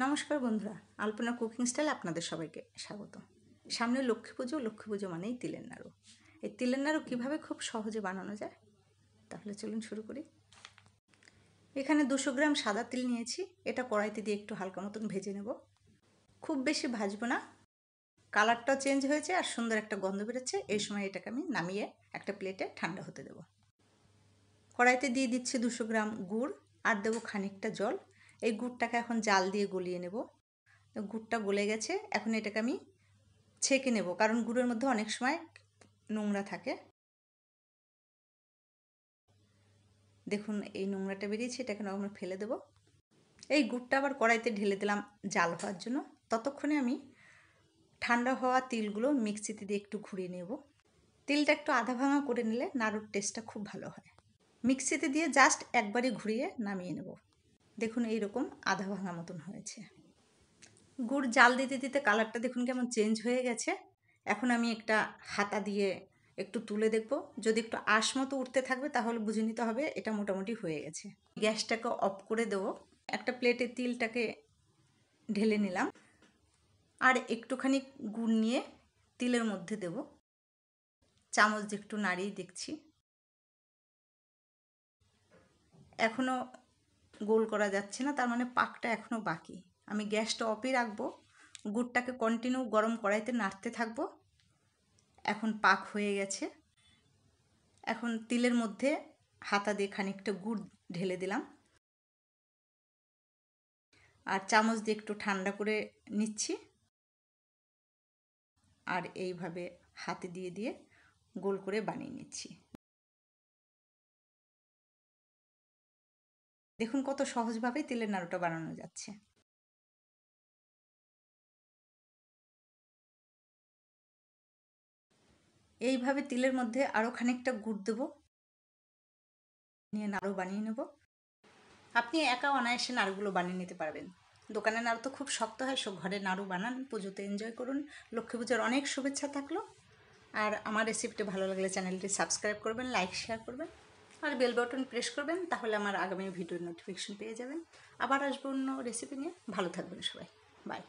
নমস্কার বন্ধুরা আলপনা cooking style আপনাদের সবাইকে স্বাগত সামনে লক্ষ্মী পুজো লক্ষ্মী পুজো মানেই তিলের নাড়ু এই তিলের নাড়ু কীভাবে খুব সহজে বানানো যায় তাহলে চলুন শুরু করি এখানে দুশো গ্রাম সাদা তিল নিয়েছি এটা কড়াইতে দিয়ে একটু হালকা মতন ভেজে নেব খুব বেশি ভাজবো না কালারটাও চেঞ্জ হয়েছে আর সুন্দর একটা গন্ধ বেরোচ্ছে এই সময় এটাকে আমি নামিয়ে একটা প্লেটে ঠান্ডা হতে দেব কড়াইতে দিয়ে দিচ্ছি দুশো গ্রাম গুড় আর দেবো খানিকটা জল এই গুড়টাকে এখন জাল দিয়ে গলিয়ে নেব গুড়টা গলে গেছে এখন এটাকে আমি ছেঁকে নেব কারণ গুড়ের মধ্যে অনেক সময় নোংরা থাকে দেখুন এই নোংরাটা বেরিয়েছে এটাকে আমরা ফেলে দেব এই গুড়টা আবার কড়াইতে ঢেলে দিলাম জাল হওয়ার জন্য ততক্ষণে আমি ঠান্ডা হওয়া তিলগুলো মিক্সিতে দিয়ে একটু ঘুরিয়ে নেব তিলটা একটু আধা ভাঙা করে নিলে নাড়ুর টেস্টটা খুব ভালো হয় মিক্সিতে দিয়ে জাস্ট একবারই ঘুরিয়ে নামিয়ে নেব দেখুন এইরকম আধা ভাঙা মতন হয়েছে গুড় জাল দিতে দিতে কালারটা দেখুন কেমন চেঞ্জ হয়ে গেছে এখন আমি একটা হাতা দিয়ে একটু তুলে দেখব যদি একটু আশ মতো উঠতে থাকবে তাহলে বুঝে নিতে হবে এটা মোটামুটি হয়ে গেছে গ্যাসটাকে অফ করে দেবো একটা প্লেটে তিলটাকে ঢেলে নিলাম আর একটুখানি গুড় নিয়ে তিলের মধ্যে দেব চামচ একটু নাড়িয়ে দেখছি এখনও গোল করা যাচ্ছে না তার মানে পাকটা এখনও বাকি আমি গ্যাসটা অফই রাখবো গুড়টাকে কন্টিনিউ গরম কড়াইতে নাড়তে থাকবো এখন পাক হয়ে গেছে এখন তিলের মধ্যে হাতা দিয়ে খানিকটা গুড় ঢেলে দিলাম আর চামচ দিয়ে একটু ঠান্ডা করে নিচ্ছি আর এইভাবে হাতে দিয়ে দিয়ে গোল করে বানিয়ে নিচ্ছি দেখুন কত সহজভাবে তিলের নাড়ুটা বানানো যাচ্ছে এইভাবে তিলের মধ্যে আরও খানিকটা গুড় দেব নিয়ে নাড়ু বানিয়ে নেব আপনি একা অনায়াসে নাড়ুগুলো বানিয়ে নিতে পারবেন দোকানের নাড়ু তো খুব শক্ত হয় সব ঘরে নাড়ু বানান পুজোতে এনজয় করুন লক্ষ্মী পুজোর অনেক শুভেচ্ছা থাকলো আর আমার রেসিপিটা ভালো লাগলে চ্যানেলটি সাবস্ক্রাইব করবেন লাইক শেয়ার করবেন আর বেল বাটন প্রেস করবেন তাহলে আমার আগামী ভিডিওর নোটিফিকেশান পেয়ে যাবেন আবার আসবো অন্য রেসিপি নিয়ে ভালো থাকবেন সবাই বাই